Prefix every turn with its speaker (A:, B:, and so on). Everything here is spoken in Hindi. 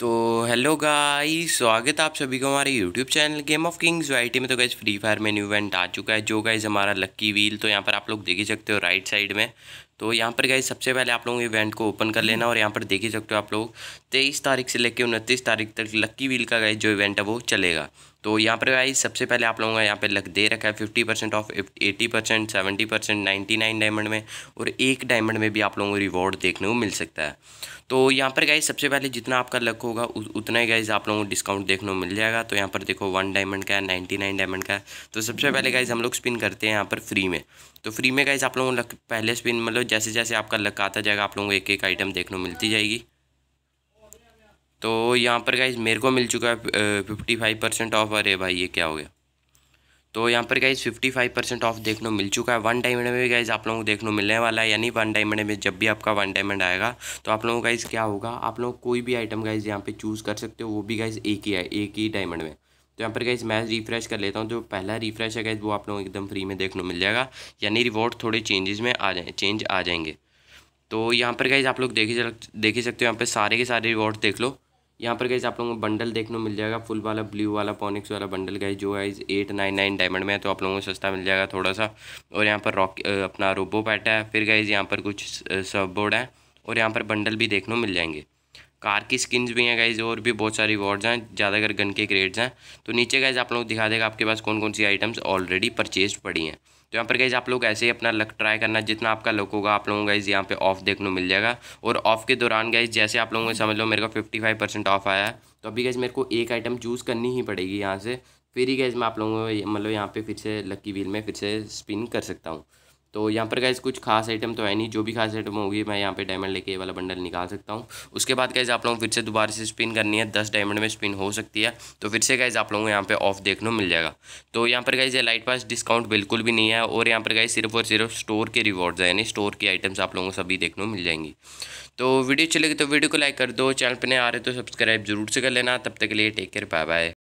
A: तो हेलो गाइस स्वागत है आप सभी को हमारे YouTube channel game of kings Y में तो गैस फ्री फायर में न्यू इवेंट आ चुका है जो गाइज हमारा लक्की व्हील तो यहाँ पर आप लोग देख ही सकते हो राइट साइड में तो यहाँ पर गए सबसे पहले आप लोग इवेंट को ओपन कर लेना और यहाँ पर देख ही सकते हो आप लोग तेईस तारीख से लेकर उनतीस तारीख तक लक्की व्हील का गाइज जो इवेंट है वो चलेगा तो यहाँ पर गाइज सबसे पहले आप लोगों का यहाँ पे लक दे रखा है fifty percent off eighty percent seventy percent ninety nine diamond में और एक डायमंड में भी आप लोगों को रिवॉर्ड देखने को मिल सकता है तो यहाँ पर गाइज सबसे पहले जितना आपका लक होगा उतना ही गाइज आप लोगों को डिस्काउंट देखने को मिल जाएगा तो यहाँ पर देखो वन डायमंड का है नाइन्टी नाइन डायमंड का है तो सबसे पहले गाइज हम लोग स्पिन करते हैं यहाँ पर फ्री में तो फ्री में गाइज आप लोगों को पहले स्पिन मतलब जैसे जैसे आपका लक आता जाएगा आप लोगों को एक एक आइटम देखने को मिलती जाएगी तो यहाँ पर गाइज मेरे को मिल चुका है फिफ्टी फाइव परसेंट ऑफ अरे भाई ये क्या हो गया तो यहाँ पर guys fifty five percent off देखने मिल चुका है वन डायमंड में भी गाइज आप लोगों को देखने मिलने वाला है यानी वन डायमंड में जब भी आपका वन डायमंड आएगा तो आप लोगों का गाइज क्या होगा आप लोग कोई भी आइटम गाइज यहाँ पे चूज़ कर सकते हो वो भी गाइज एक ही है एक ही डायमंड में तो यहाँ पर गाइज मैं रिफ्रेश कर लेता हूँ जो पहला रिफ्रेश है गाइज वो आप लोगों को एकदम फ्री में देखने मिल जाएगा यानी रिवॉर्ड थोड़े चेंजेस में आ जाए चेंज आ जाएंगे तो यहाँ पर गाइज आप लोग देख ही देख ही सकते हो यहाँ पर सारे के सारे रिवॉर्ड देख लो यहाँ पर गाइज आप लोगों को बंडल देखने मिल जाएगा फुल वाला ब्लू वाला पॉनिक्स वाला बंडल गाइज जो है एट नाइन नाइन डायमंड में है तो आप लोगों को सस्ता मिल जाएगा थोड़ा सा और यहाँ पर रॉक अपना रोबो पैटा है फिर गाइज यहाँ पर कुछ सब बोर्ड है और यहाँ पर बंडल भी देखने मिल जाएंगे कार की स्किन्स भी हैं गाइज और भी बहुत सारी रिवॉर्ड्स हैं ज़्यादातर गन के क्रेड्स हैं तो नीचे गाइज आप लोग दिखा देगा आपके पास कौन कौन सी आइटम्स ऑलरेडी परचेज पड़ी हैं तो यहाँ पर गाइज आप लोग ऐसे ही अपना लक ट्राई करना जितना आपका लक होगा आप लोगों गाइज यहाँ पे ऑफ देखने मिल जाएगा और ऑफ के दौरान गाइज जैसे आप लोगों को समझ लो मेरे को फिफ्टी फाइव परसेंट ऑफ आया तो अभी गाइज मेरे को एक आइटम चूज़ करनी ही पड़ेगी यहाँ से फिर ही गाइज मैं आप लोगों को मतलब यहाँ पर फिर से लक्की व्हील में फिर से स्पिन कर सकता हूँ तो यहाँ पर गैस कुछ खास आइटम तो है नहीं जो भी खास आइटम होगी मैं यहाँ पे डायमंड लेके ये वाला बंडल निकाल सकता हूँ उसके बाद गैस आप लोगों को फिर से दोबारा से स्पिन करनी है दस डायमंड में स्पिन हो सकती है तो फिर से गैस आप लोगों को यहाँ पे ऑफ देखने मिल जाएगा तो यहाँ पर गैस ये लाइट पास डिस्काउंट बिल्कुल भी नहीं है और यहाँ पर गैस सिर्फ और सिर्फ स्टोर के रिवॉर्ड्स है यानी स्टोर की आइटम्स आप लोगों को सभी देखने मिल जाएंगी तो वीडियो अच्छी लगी तो वीडियो को लाइक कर दो चैनल पर नहीं आ रहे तो सब्सक्राइब जरूर से कर लेना तब तक के लिए टेक केयर बाय बाय